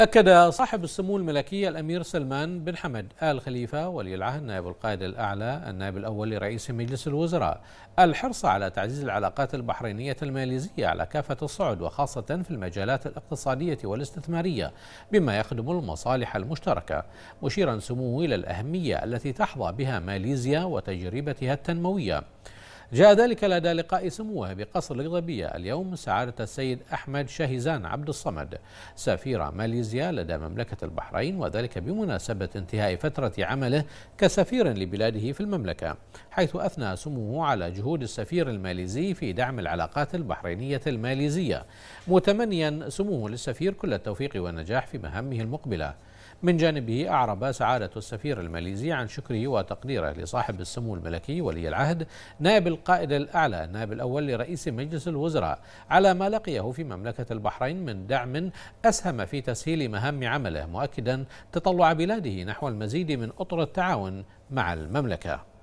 أكد صاحب السمو الملكي الأمير سلمان بن حمد آل خليفة ولي العهد نائب القائد الأعلى النائب الأول لرئيس مجلس الوزراء الحرص على تعزيز العلاقات البحرينية الماليزية على كافة الصعد وخاصة في المجالات الاقتصادية والاستثمارية بما يخدم المصالح المشتركة مشيرا سموه إلى الأهمية التي تحظى بها ماليزيا وتجربتها التنموية جاء ذلك لدى لقاء سموه بقصر القضبية اليوم سعادة السيد أحمد شهيزان عبد الصمد سفير ماليزيا لدى مملكة البحرين وذلك بمناسبة انتهاء فترة عمله كسفير لبلاده في المملكة حيث أثنى سموه على جهود السفير الماليزي في دعم العلاقات البحرينية الماليزية متمنيا سموه للسفير كل التوفيق والنجاح في مهامه المقبله من جانبه أعرب سعادة السفير الماليزي عن شكره وتقديره لصاحب السمو الملكي ولي العهد نائب القائد الأعلى النائب الأول لرئيس مجلس الوزراء على ما لقيه في مملكة البحرين من دعم أسهم في تسهيل مهام عمله مؤكدا تطلع بلاده نحو المزيد من أطر التعاون مع المملكة